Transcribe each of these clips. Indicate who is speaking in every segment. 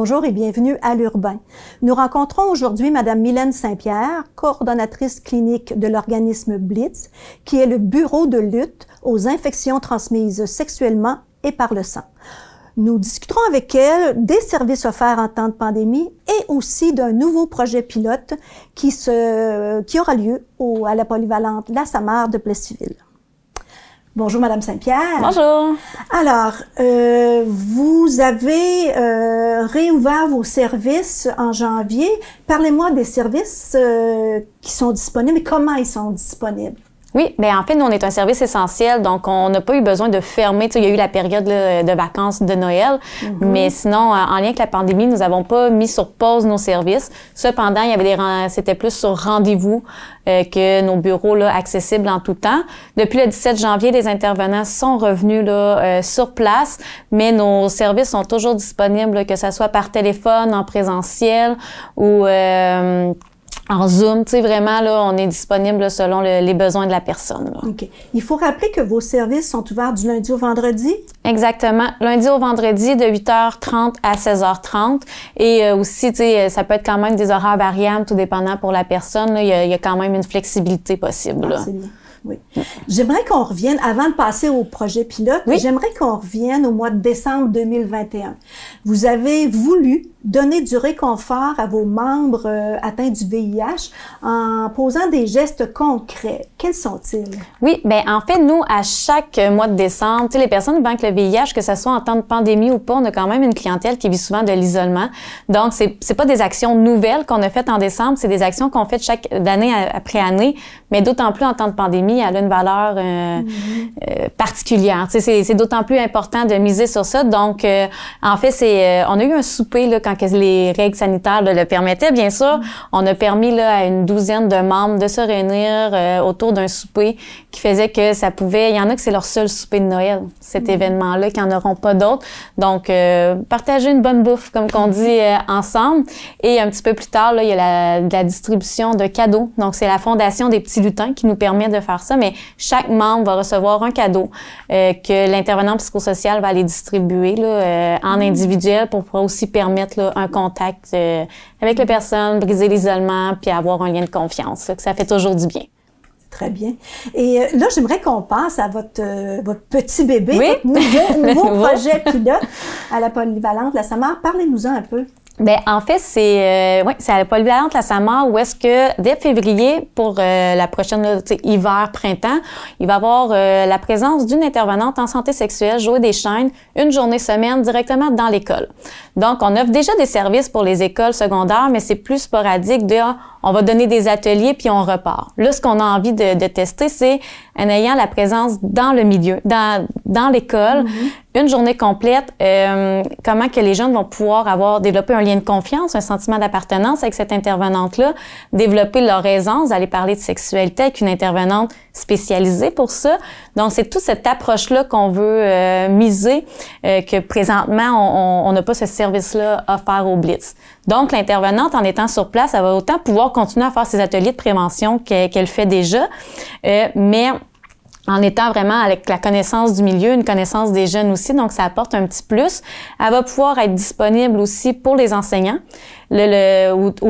Speaker 1: Bonjour et bienvenue à l'Urbain. Nous rencontrons aujourd'hui Madame Mylène Saint-Pierre, coordonnatrice clinique de l'organisme Blitz, qui est le bureau de lutte aux infections transmises sexuellement et par le sang. Nous discuterons avec elle des services offerts en temps de pandémie et aussi d'un nouveau projet pilote qui, se, qui aura lieu au, à la polyvalente La Samar de Plessisville. Bonjour, Madame Saint-Pierre. Bonjour. Alors, euh, vous avez euh, réouvert vos services en janvier. Parlez-moi des services euh, qui sont disponibles et comment ils sont disponibles.
Speaker 2: Oui, mais ben, en fait, nous, on est un service essentiel, donc on n'a pas eu besoin de fermer. Tu sais, il y a eu la période de vacances de Noël, mhm. mais sinon, en lien avec la pandémie, nous avons pas mis sur pause nos services. Cependant, il y avait des c'était plus sur rendez-vous euh, que nos bureaux là, accessibles en tout temps. Depuis le 17 janvier, les intervenants sont revenus là, euh, sur place, mais nos services sont toujours disponibles, que ce soit par téléphone, en présentiel ou... Euh, en Zoom. Tu sais, vraiment, là, on est disponible selon les besoins de la personne. OK. Il faut rappeler que vos services sont ouverts du lundi au vendredi? Exactement. Lundi au vendredi, de 8h30 à 16h30. Et euh, aussi, tu sais, euh, ça peut être quand même des horaires variables, tout dépendant pour la personne. Il, y a, quand même une flexibilité possible. Ah, oui.
Speaker 1: J'aimerais qu'on revienne, avant de passer au projet pilote, oui. j'aimerais qu'on revienne au mois de décembre 2021. Vous avez voulu donner du réconfort à vos membres euh, atteints du VIH en posant des gestes concrets. Quels sont-ils?
Speaker 2: Oui, bien, en fait, nous, à chaque mois de décembre, les personnes banquent le VIH, que ce soit en temps de pandémie ou pas, on a quand même une clientèle qui vit souvent de l'isolement. Donc, c'est n'est pas des actions nouvelles qu'on a faites en décembre, c'est des actions qu'on fait chaque année après année, mais d'autant plus en temps de pandémie elle a une valeur euh, euh, particulière. C'est d'autant plus important de miser sur ça. Donc, euh, en fait, c'est on a eu un souper là, quand les règles sanitaires le permettaient, bien sûr. On a permis à une douzaine de membres de se réunir autour d'un souper qui faisait que ça pouvait... Il y en a que c'est leur seul souper de Noël, cet mm-hmm. événement-là, qui n'en auront pas d'autres. Donc, partager une bonne bouffe, comme qu'on dit ensemble. Et un petit peu plus tard, il y a la, la distribution de cadeaux. Donc, c'est la Fondation des Petits Lutins qui nous permet de faire ça, mais chaque membre va recevoir un cadeau euh, que l'intervenant psychosocial va les distribuer euh, en mm. individuel pour pouvoir aussi permettre un contact euh, avec la personne, briser l'isolement, puis avoir un lien de confiance. ça fait toujours du bien. Très bien.
Speaker 1: Et là, j'aimerais qu'on passe à votre, votre petit bébé, votre nouveau, nouveau projet pilote à la polyvalente, la Samar. Parlez-nous-en un peu.
Speaker 2: Ben en fait, c'est euh, ouais, à la polyvalente la Samar où est-ce que dès février pour euh, la prochaine hiver printemps, il va y avoir euh, la présence d'une intervenante en santé sexuelle des chaînes une journée semaine directement dans l'école. Donc on offre déjà des services pour les écoles secondaires, mais c'est plus sporadique de on va donner des ateliers puis on repart. Là, ce qu'on a envie de, de tester, c'est en ayant la présence dans le milieu, dans, dans l'école, mhm. une journée complète, euh, comment que les jeunes vont pouvoir avoir développé un lien de confiance, un sentiment d'appartenance avec cette intervenante-là, développer leur aisance, aller parler de sexualité avec une intervenante spécialisée pour ça. Donc, c'est toute cette approche-là qu'on veut euh, miser, euh, que présentement, on n'a pas ce service-là offert au Blitz. Donc, l'intervenante, en étant sur place, elle va autant pouvoir continuer à faire ses ateliers de prévention qu'elle fait déjà, euh, mais en étant vraiment avec la connaissance du milieu, une connaissance des jeunes aussi, donc ça apporte un petit plus. Elle va pouvoir être disponible aussi pour les enseignants ou,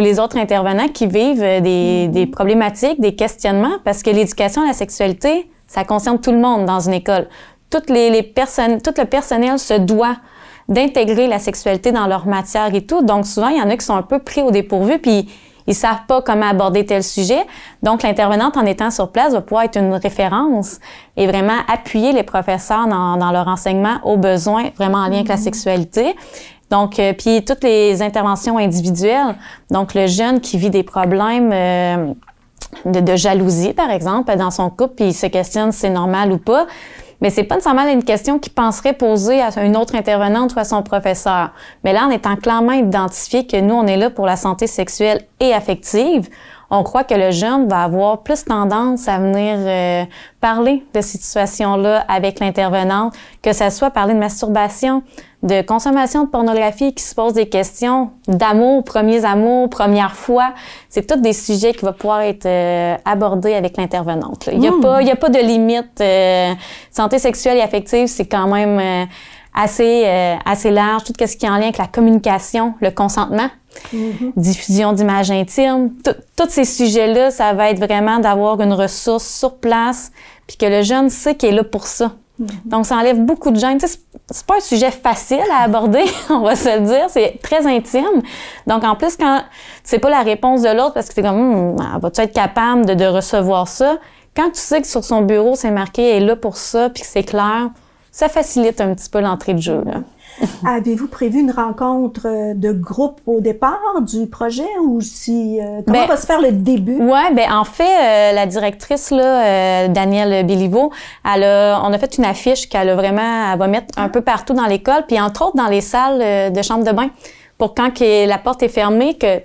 Speaker 2: les autres intervenants qui vivent euh, des, mm-hmm. des problématiques, des questionnements, parce que l'éducation à la sexualité, ça concerne tout le monde dans une école. Toutes les personnes, tout le personnel se doit d'intégrer la sexualité dans leur matière et tout. Donc souvent, il y en a qui sont un peu pris au dépourvu, puis ils savent pas comment aborder tel sujet. Donc l'intervenante, en étant sur place, va pouvoir être une référence et vraiment appuyer les professeurs dans, leur enseignement aux besoins vraiment en lien avec la mhm. sexualité. Donc, euh, puis toutes les interventions individuelles, donc le jeune qui vit des problèmes euh, de, de jalousie, par exemple, dans son couple, puis il se questionne si c'est normal ou pas mais c'est pas nécessairement une question qu'il penserait poser à une autre intervenante ou à son professeur. Mais là, en étant clairement identifié que nous, on est là pour la santé sexuelle et affective, on croit que le jeune va avoir plus tendance à venir euh, parler de cette situation-là avec l'intervenante, que ça soit parler de masturbation, de consommation de pornographie, qui se posent des questions d'amour, premiers amours, première fois. C'est tous des sujets qui vont pouvoir être euh, abordés avec l'intervenante. Il n'y a, hmm. pas, a pas de limite. Euh, santé sexuelle et affective, c'est quand même euh, assez, assez large. Tout ce qui est en lien avec la communication, le consentement. Mm-hmm. diffusion d'images intimes, tous ces sujets-là, ça va être vraiment d'avoir une ressource sur place, puis que le jeune sait qu'il est là pour ça, Mm-hmm. Donc, ça enlève beaucoup de gêne. Tu c'est pas un sujet facile à aborder, on va se le dire. C'est très intime. Donc, en plus, quand c'est pas la réponse de l'autre parce que c'est comme, hm, vas-tu être capable de, recevoir ça? Quand tu sais que sur son bureau, c'est marqué, elle est là pour ça, puis que c'est clair, ça facilite un petit peu l'entrée de jeu.
Speaker 1: Avez-vous prévu une rencontre euh, de groupe au départ du projet ou si euh, comment ben, va
Speaker 2: se faire le début Ouais, ben en fait euh, la directrice là Danielle Béliveau, elle a, on a fait une affiche qu'elle a vraiment va mettre un peu partout dans l'école puis entre autres dans les salles de chambre de bain pour quand que la porte est fermée que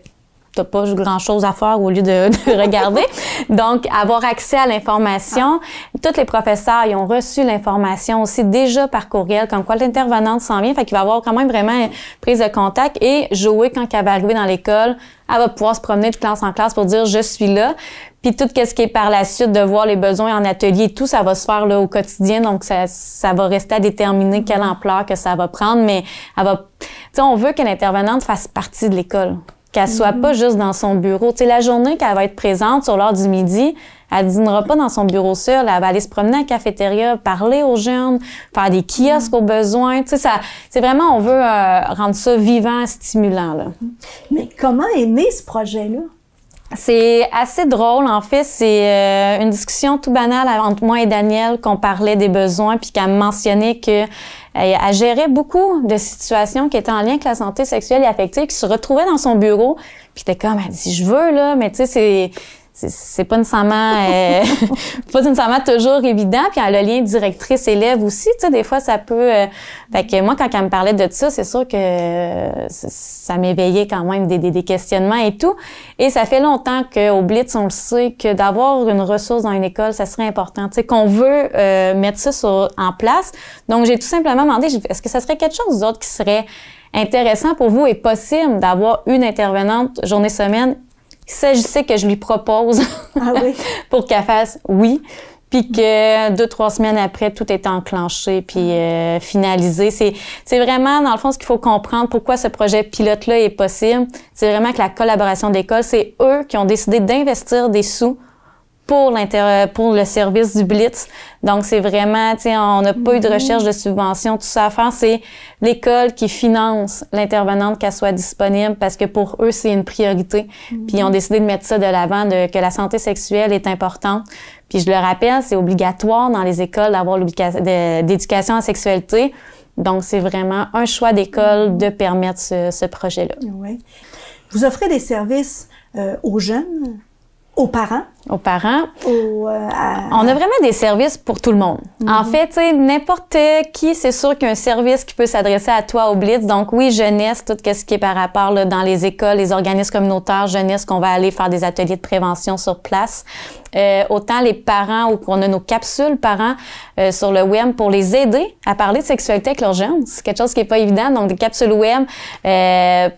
Speaker 2: t'as pas grand-chose à faire au lieu de, regarder. Donc, avoir accès à l'information. Tous les professeurs, ils ont reçu l'information aussi déjà par courriel, comme quoi l'intervenante s'en vient. Fait qu'il va avoir quand même vraiment une prise de contact. Et jouer quand elle va arriver dans l'école, elle va pouvoir se promener de classe en classe pour dire « je suis là ». Puis tout ce qui est par la suite de voir les besoins en atelier tout, ça va se faire là au quotidien. Donc, ça, ça va rester à déterminer quelle ampleur que ça va prendre. Mais elle va... on veut que l'intervenante fasse partie de l'école qu'elle soit pas mm-hmm. juste dans son bureau. Tu la journée qu'elle va être présente sur l'heure du midi, elle dînera pas dans son bureau seul, elle va aller se promener à la cafétéria, parler aux jeunes, faire des kiosques aux besoins. Tu ça, c'est vraiment, on veut euh, rendre ça vivant, stimulant. Là. Mm-hmm. Mais comment aimer ce projet-là? C'est assez drôle, en fait. C'est euh, une discussion tout banale entre moi et Daniel qu'on parlait des besoins, puis qu'elle mentionnait que euh, elle gérait beaucoup de situations qui étaient en lien avec la santé sexuelle et affective, qui se retrouvait dans son bureau, puis t'es comme, elle dit, je veux, là, mais tu sais, c'est c'est pas nécessairement euh, pas nécessairement toujours évident puis le lien directrice élève aussi tu sais des fois ça peut euh, fait que moi quand elle me parlait de ça c'est sûr que euh, ça m'éveillait quand même des, des, questionnements et tout et ça fait longtemps qu'au Blitz on le sait que d'avoir une ressource dans une école ça serait important tu sais qu'on veut mettre ça en place donc j'ai tout simplement demandé est-ce que ça serait quelque chose d'autre qui serait intéressant pour vous et possible d'avoir une intervenante journée semaine s'agissait que je lui propose ah pour qu'elle fasse oui. Puis que deux, trois semaines après, tout est enclenché puis ah. euh, finalisé. C'est, c'est vraiment, dans le fond, ce qu'il faut comprendre, pourquoi ce projet pilote-là est possible. C'est vraiment que la collaboration d'école, c'est eux qui ont décidé d'investir des sous pour, pour le service du Blitz. Donc, c'est vraiment, tu sais, on n'a pas eu de mhm. recherche de subvention. Tout ça à c'est l'école qui finance l'intervenante qu'elle soit disponible parce que pour eux, c'est une priorité. Mhm. Puis, ils ont décidé de mettre ça de l'avant, que la santé sexuelle est importante. Puis, je le rappelle, c'est obligatoire dans les écoles d'avoir d'éducation à la sexualité. Donc, c'est vraiment un choix d'école de permettre ce, ce projet-là. Oui. Vous offrez des services euh, aux jeunes, aux parents aux parents. Euh, on a vraiment des services pour tout le monde. Mhm. En fait, n'importe qui, c'est sûr qu'un service qui peut s'adresser à toi au Blitz. Donc oui, jeunesse, tout ce qui est par rapport dans les écoles, les organismes communautaires, jeunesse, qu'on va aller faire des ateliers de prévention sur place. Euh, autant les parents ou qu'on a nos capsules parents euh, sur le web pour les aider à parler de sexualité avec leurs jeunes. C'est quelque chose qui est pas évident. Donc des capsules web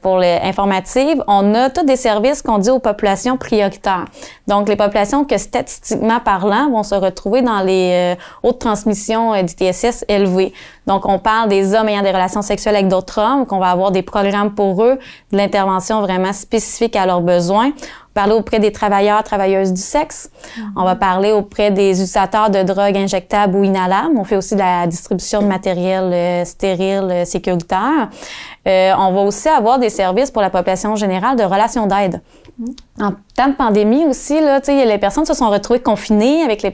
Speaker 2: pour les informatives. On a tous des services qu'on dit aux populations prioritaires. Donc les populations que statistiquement parlant vont se retrouver dans les euh, hautes transmissions euh, du TSS élevées. Donc, on parle des hommes ayant des relations sexuelles avec d'autres hommes, qu'on va avoir des programmes pour eux, de l'intervention vraiment spécifique à leurs besoins. On va parler auprès des travailleurs, travailleuses du sexe. Mm-hmm. On va parler auprès des utilisateurs de drogues injectables ou inhalables. On fait aussi de la distribution de matériel euh, stérile sécuritaire. Euh, on va aussi avoir des services pour la population générale de relations d'aide. En temps de pandémie aussi, là, les personnes se sont retrouvées confinées avec les,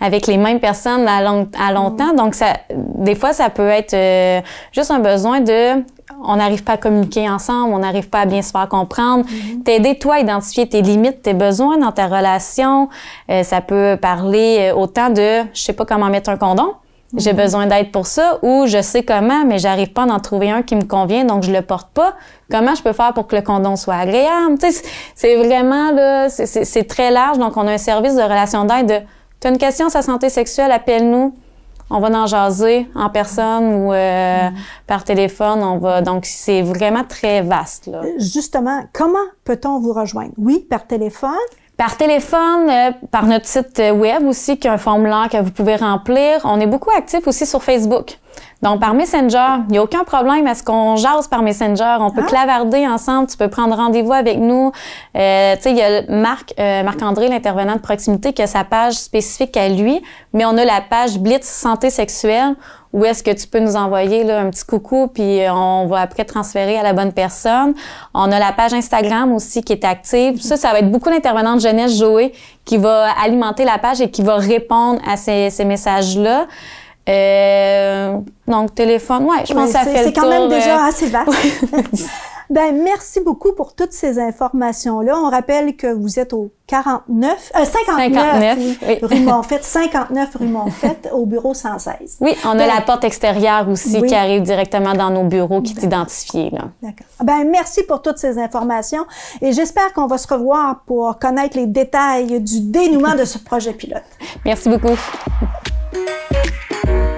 Speaker 2: avec les mêmes personnes à, long à longtemps. Mm. Donc, ça, des fois, ça peut être euh, juste un besoin de on n'arrive pas à communiquer ensemble, on n'arrive pas à bien se faire comprendre. Mm-hmm. T'aider, toi, à identifier tes limites, tes besoins dans ta relation. Euh, ça peut parler euh, autant de je sais pas comment mettre un condom j'ai mhm. besoin d'aide pour ça ou je sais comment, mais j'arrive pas à en trouver un qui me convient, donc je le porte pas. Comment je peux faire pour que le condom soit agréable? C'est vraiment là, c'est très large. Donc, on a un service de relation d'aide de T'as une question sa santé sexuelle, appelle-nous. On va en jaser en personne ou euh, mhm. par téléphone. On va donc c'est vraiment très vaste. Là.
Speaker 1: Justement, comment peut-on vous
Speaker 2: rejoindre? Oui, par téléphone par téléphone, euh, par notre site euh, web aussi, qui est un formulaire que vous pouvez remplir. On est beaucoup actifs aussi sur Facebook. Donc, par Messenger, il n'y a aucun problème à ce qu'on jase par Messenger. On peut ah. clavarder ensemble. Tu peux prendre rendez-vous avec nous. Euh, tu sais, il y a Marc, euh, Marc-André, l'intervenant de proximité, qui a sa page spécifique à lui. Mais on a la page Blitz Santé sexuelle où est-ce que tu peux nous envoyer là, un petit coucou, puis euh, on va après transférer à la bonne personne. On a la page Instagram aussi qui est active. Ça, ça va être beaucoup d'intervenants de jeunesse Joé qui va alimenter la page et qui va répondre à ces messages-là. Euh, donc, téléphone, ouais, je pense que C'est quand même déjà euh,
Speaker 1: assez vaste. ben, merci beaucoup pour toutes ces informations-là. On rappelle que vous êtes au 49, 59, euh, rue Monfette, 59 rue au bureau 116. Oui, on a ben, la porte
Speaker 2: extérieure aussi qui arrive directement dans nos bureaux qui est ben, identifiée. D'accord.
Speaker 1: Ah ben, merci pour toutes ces informations et j'espère qu'on va se revoir pour connaître les détails du dénouement de ce projet pilote. Merci beaucoup. thank you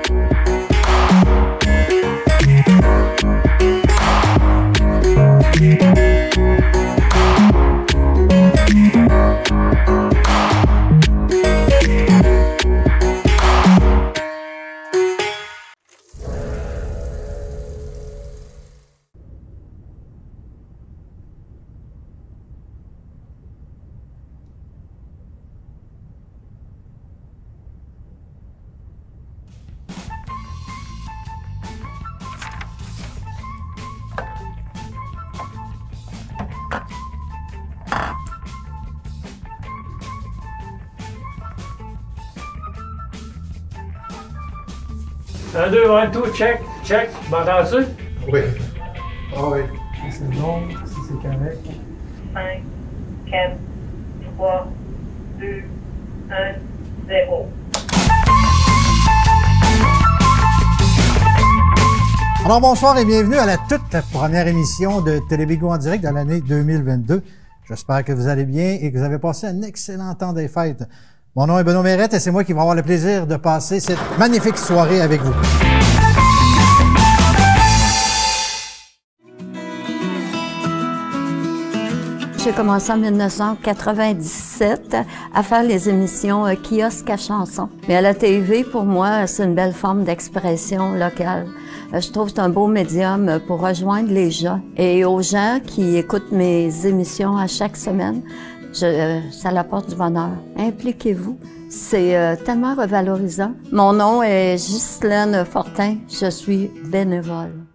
Speaker 2: 1, 2, 1, tout, check, check. M'entends-tu? Oui. Ah oh, oui. C'est bon, si c'est correct. 5, 4, 3, 2, 1, 0.
Speaker 1: Alors bonsoir et bienvenue à la toute première émission de Télébigo en direct de l'année 2022. J'espère que vous allez bien et que vous avez passé un excellent temps des fêtes. Mon nom est Benoît Mérette et c'est moi qui vais avoir le plaisir de passer cette magnifique soirée avec vous. J'ai commencé en 1997 à faire les émissions euh, kiosque à chansons. Mais à la TV, pour moi, c'est une belle forme d'expression locale. Euh, je trouve que c'est un beau médium euh, pour rejoindre les gens. Et aux gens qui écoutent mes émissions à chaque semaine, je, euh, ça porte du bonheur. Impliquez-vous. C'est euh, tellement
Speaker 2: revalorisant. Mon nom est Ghislaine Fortin. Je suis bénévole.